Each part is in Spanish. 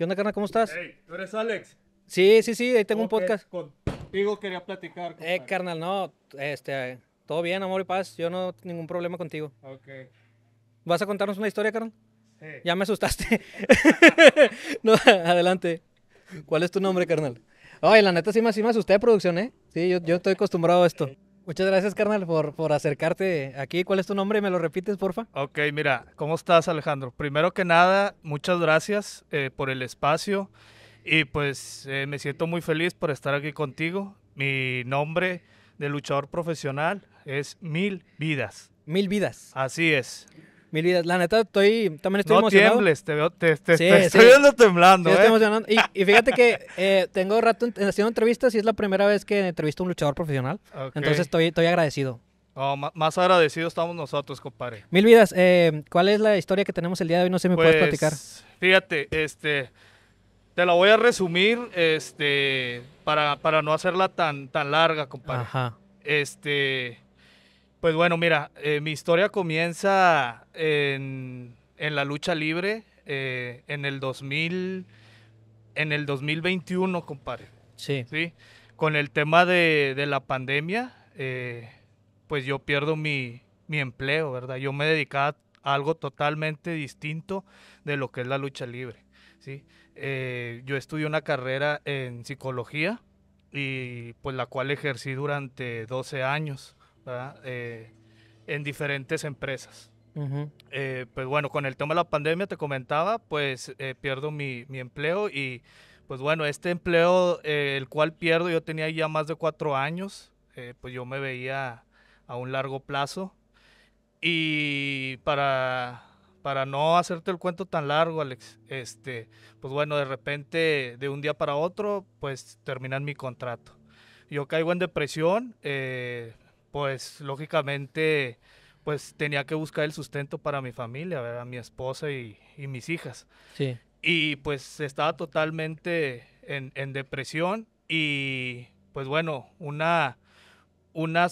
¿Qué onda, carnal? ¿Cómo estás? Hey, ¿tú eres Alex? Sí, sí, sí, ahí tengo un podcast. Contigo quería platicar. Eh, carnal, no, este, todo bien, amor y paz, yo no tengo ningún problema contigo. Ok. ¿Vas a contarnos una historia, carnal? Sí. Ya me asustaste. no, adelante. ¿Cuál es tu nombre, carnal? Ay, la neta sí me, sí me asusté de producción, ¿eh? Sí, yo, yo estoy acostumbrado a esto. Muchas gracias, carnal, por, por acercarte aquí. ¿Cuál es tu nombre? ¿Me lo repites, porfa? Ok, mira, ¿cómo estás, Alejandro? Primero que nada, muchas gracias eh, por el espacio y pues eh, me siento muy feliz por estar aquí contigo. Mi nombre de luchador profesional es Mil Vidas. Mil Vidas. Así es mil vidas. La neta, estoy, también estoy emocionado. te estoy viendo temblando. eh. emocionando. Y, fíjate que eh, tengo rato haciendo entrevistas y es la primera vez que entrevisto a un luchador profesional. Entonces estoy, estoy agradecido. más agradecidos estamos nosotros, compadre. Mil vidas, eh, ¿cuál es la historia que tenemos el día de hoy? No sé si me puedes pues, platicar. Fíjate, este, te la voy a resumir, este, para, para no hacerla tan, tan larga, compadre. Ajá. Este, pues bueno, mira, eh, mi historia comienza en, la lucha libre eh, en el 2000, en el 2021, compadre. Sí. Sí. Con el tema de, la pandemia, eh, pues yo pierdo mi, empleo, ¿verdad? Yo me dedicaba a algo totalmente distinto de lo que es la lucha libre, ¿sí? yo estudié una carrera en psicología y pues la cual ejercí durante 12 años, eh, en diferentes empresas. Eh, pues bueno, con el tema de la pandemia te comentaba, pues eh, pierdo mi, mi, empleo y pues bueno, este empleo el cual pierdo yo tenía ya más de cuatro años, pues yo me veía a un largo plazo y para para no hacerte el cuento tan largo, Alex, este, pues bueno, de repente, de un día para otro, pues terminan mi contrato. Yo caigo en depresión, eh, pues lógicamente pues tenía que buscar el sustento para mi familia, ¿verdad? mi esposa y, mis hijas. Sí. Y pues estaba totalmente en, depresión y pues bueno, una, una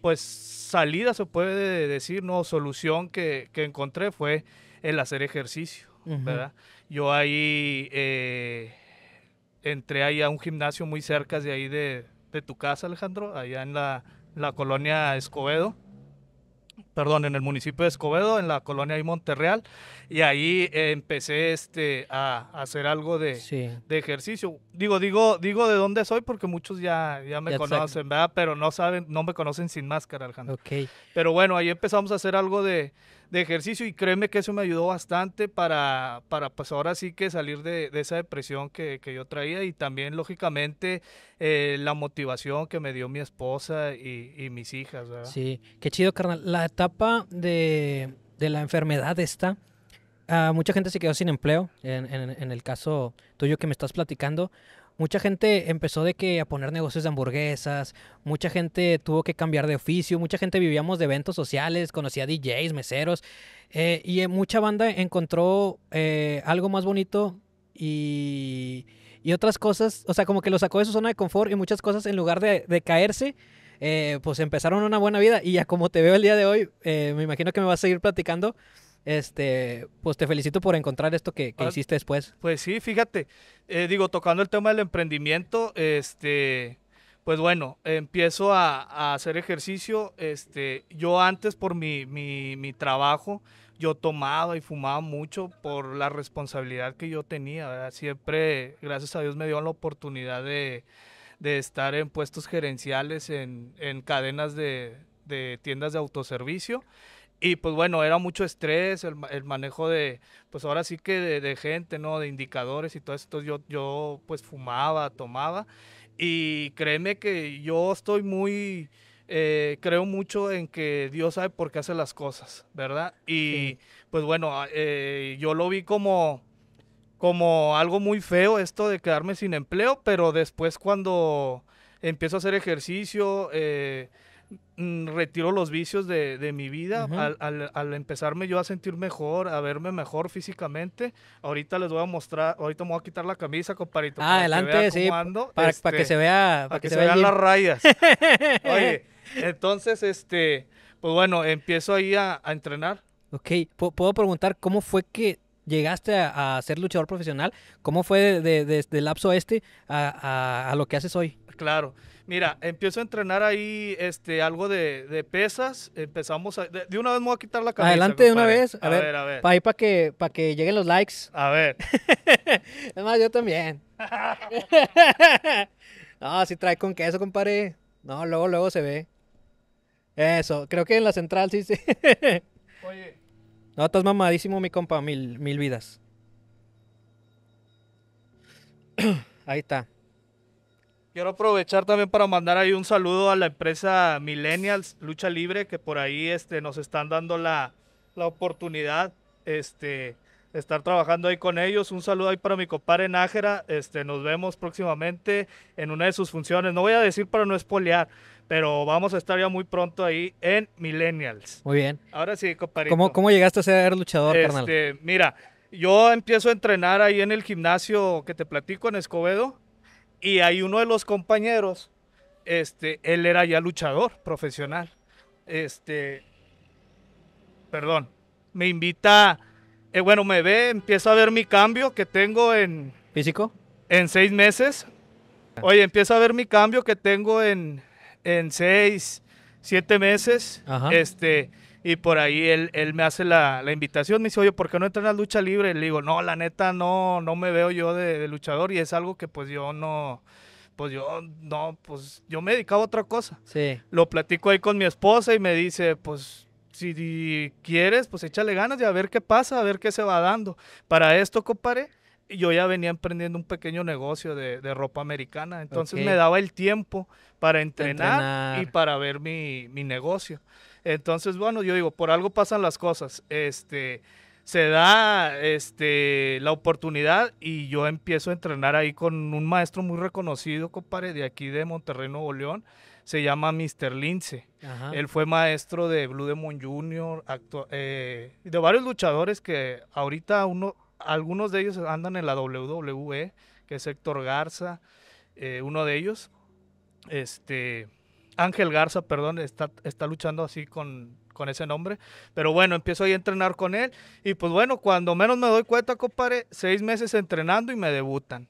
pues salida se puede decir, no, solución que, encontré fue el hacer ejercicio, ¿verdad? Yo ahí eh, entré ahí a un gimnasio muy cerca de ahí de, de tu casa, Alejandro, allá en la la colonia Escobedo, perdón, en el municipio de Escobedo, en la colonia de Monterreal, y ahí eh, empecé este, a, hacer algo de, de, ejercicio. Digo, digo, digo de dónde soy porque muchos ya, ya me conocen, ¿verdad? Pero no saben, no me conocen sin máscara, Alejandro. Pero bueno, ahí empezamos a hacer algo de, de, ejercicio y créeme que eso me ayudó bastante para, para pues ahora sí que salir de, esa depresión que, que, yo traía y también, lógicamente, eh, la motivación que me dio mi esposa y, mis hijas, ¿verdad? Sí, qué chido, carnal. La etapa de, la enfermedad esta, ah, mucha gente se quedó sin empleo. En, el caso tuyo que me estás platicando, mucha gente empezó de que a poner negocios de hamburguesas, mucha gente tuvo que cambiar de oficio, mucha gente vivíamos de eventos sociales, conocía DJs, meseros, eh, y eh, mucha banda encontró eh, algo más bonito y, otras cosas, o sea, como que lo sacó de su zona de confort y muchas cosas en lugar de, de caerse eh, pues empezaron una buena vida y ya como te veo el día de hoy, eh, me imagino que me vas a seguir platicando. Este, pues te felicito por encontrar esto que, ah, hiciste después. Pues sí, fíjate, eh, digo, tocando el tema del emprendimiento, este, pues bueno, empiezo a, hacer ejercicio. Este, yo antes por mi, mi, trabajo, yo tomaba y fumaba mucho por la responsabilidad que yo tenía. Siempre, gracias a Dios, me dio la oportunidad de, de estar en puestos gerenciales, en, cadenas de, tiendas de autoservicio. Y pues bueno, era mucho estrés, el, manejo de, pues ahora sí que de, gente, ¿no? De indicadores y todo esto. Yo, yo pues fumaba, tomaba. Y créeme que yo estoy muy, eh, creo mucho en que Dios sabe por qué hace las cosas, ¿verdad? Y pues bueno, eh, yo lo vi como como algo muy feo esto de quedarme sin empleo, pero después cuando empiezo a hacer ejercicio, eh, mm, retiro los vicios de, mi vida, al, empezarme yo a sentir mejor, a verme mejor físicamente, ahorita les voy a mostrar, ahorita me voy a quitar la camisa, comparito. adelante, ah, sí, para, que este, se vea. que, se, vean las rayas. Oye, entonces, este, pues bueno, empiezo ahí a, a entrenar. Ok, ¿puedo preguntar cómo fue que llegaste a, ser luchador profesional? ¿Cómo fue desde el lapso este a, lo que haces hoy? Claro. Mira, empiezo a entrenar ahí este, algo de, pesas. Empezamos a, de, una vez me voy a quitar la cabeza. Adelante de una vez. A, ver, a ver. Para que, para que lleguen los likes. A ver. es yo también. no, si trae con queso, compadre. No, luego, luego se ve. Eso, creo que en la central sí sí. No, estás mamadísimo, mi compa. Mil, mil vidas. Ahí está. Quiero aprovechar también para mandar ahí un saludo a la empresa Millennials Lucha Libre, que por ahí este, nos están dando la, la oportunidad. Este, estar trabajando ahí con ellos. Un saludo ahí para mi compadre Nájera. Este, nos vemos próximamente en una de sus funciones. No voy a decir para no espolear, pero vamos a estar ya muy pronto ahí en Millennials. Muy bien. Ahora sí, compadre. ¿Cómo, llegaste a ser luchador, este, Mira, yo empiezo a entrenar ahí en el gimnasio que te platico en Escobedo y hay uno de los compañeros, este, él era ya luchador profesional. Este, perdón, me invita eh, bueno, me ve, empieza a ver mi cambio que tengo en... ¿Físico? En seis meses. Oye, empiezo a ver mi cambio que tengo en, en seis, siete meses. Este, y por ahí él, me hace la, invitación, me dice, oye, ¿por qué no entras a lucha libre? le digo, no, la neta, no, no me veo yo de, de, luchador y es algo que pues yo no, pues yo no, pues yo me dedicaba a otra cosa. Sí. Lo platico ahí con mi esposa y me dice, pues si quieres, pues échale ganas y a ver qué pasa, a ver qué se va dando. Para esto, compadre, yo ya venía emprendiendo un pequeño negocio de, ropa americana, entonces me daba el tiempo para entrenar, y para ver mi, negocio. Entonces, bueno, yo digo, por algo pasan las cosas. Este se da este la oportunidad y yo empiezo a entrenar ahí con un maestro muy reconocido, compadre, de aquí de Monterrey, Nuevo León se llama Mr. Lince. Él fue maestro de Blue Demon Jr., eh, de varios luchadores que ahorita uno, algunos de ellos andan en la WWE, que es Héctor Garza, eh, uno de ellos. Este, Ángel Garza, perdón, está, está luchando así con, ese nombre. Pero bueno, empiezo ahí a entrenar con él. Y pues bueno, cuando menos me doy cuenta, compadre, seis meses entrenando y me debutan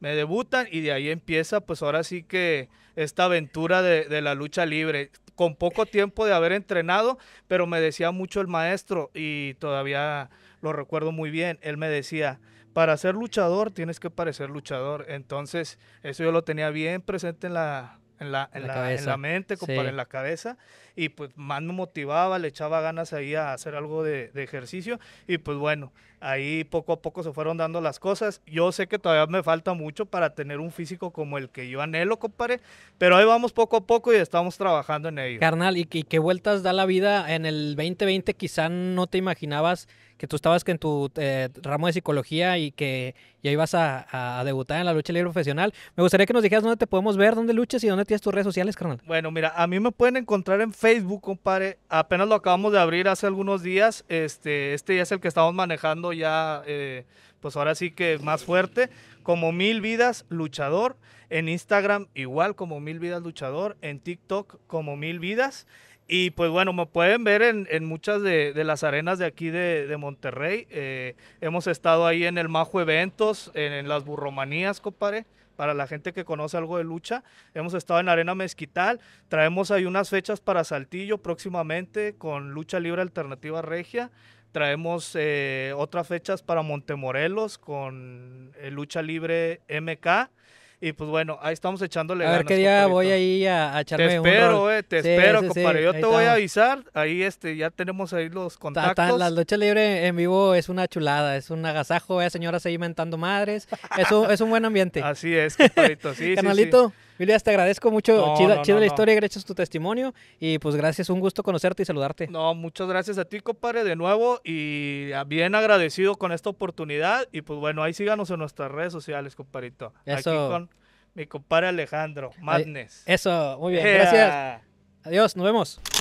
me debutan y de ahí empieza pues ahora sí que esta aventura de, la lucha libre. Con poco tiempo de haber entrenado, pero me decía mucho el maestro y todavía lo recuerdo muy bien, él me decía, para ser luchador tienes que parecer luchador. Entonces eso yo lo tenía bien presente en la, en la, la, mente, como en la cabeza y pues más me motivaba, le echaba ganas ahí a hacer algo de, ejercicio y pues bueno, ahí poco a poco se fueron dando las cosas. Yo sé que todavía me falta mucho para tener un físico como el que yo anhelo, compadre, pero ahí vamos poco a poco y estamos trabajando en ello. Carnal, ¿y, qué vueltas da la vida en el 2020? Quizá no te imaginabas que tú estabas que en tu eh, ramo de psicología y que ya ibas a, a, debutar en la lucha libre profesional. Me gustaría que nos dijeras dónde te podemos ver, dónde luchas y dónde tienes tus redes sociales, carnal. Bueno, mira, a mí me pueden encontrar en Facebook Facebook, compadre, apenas lo acabamos de abrir hace algunos días. Este, este ya es el que estamos manejando ya, eh, pues ahora sí que más fuerte, como Mil Vidas Luchador. En Instagram igual como Mil Vidas Luchador. En TikTok como Mil Vidas. Y pues bueno, me pueden ver en, muchas de, las arenas de aquí de, Monterrey. Eh, hemos estado ahí en el Majo Eventos, en, en las Burromanías, compadre para la gente que conoce algo de lucha. Hemos estado en Arena Mezquital, traemos ahí unas fechas para Saltillo próximamente con Lucha Libre Alternativa Regia. Traemos eh, otras fechas para Montemorelos con eh, Lucha Libre MK. Y pues bueno, ahí estamos echándole. A ver qué día voy ahí a, a echarme Te espero, eh, te espero, compadre. Yo te voy a avisar. Ahí este, ya tenemos ahí los contactos. La ta, las en vivo es una chulada, es un agasajo. Eh, señora seguí mentando madres. Es un, es un buen ambiente. Así es, compadrito. Sí, Canalito. William, te agradezco mucho. chido chida, la historia, gracias tu testimonio. Y pues gracias, un gusto conocerte y saludarte. No, muchas gracias a ti, compadre, de nuevo. Y ah, bien agradecido con esta oportunidad. Y pues bueno, ahí síganos en nuestras redes sociales, compadrito. Eso. Aquí con mi compadre Alejandro, Madness. Eso, muy bien. Gracias. Adiós, nos vemos.